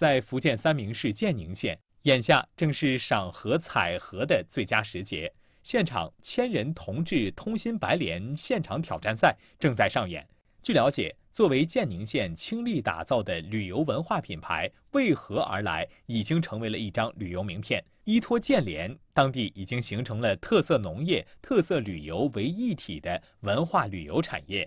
在福建三明市建宁县，眼下正是赏荷采荷的最佳时节。现场千人同制通心白莲现场挑战赛正在上演。据了解，作为建宁县倾力打造的旅游文化品牌“为何而来”，已经成为了一张旅游名片。依托建联，当地已经形成了特色农业、特色旅游为一体的文化旅游产业。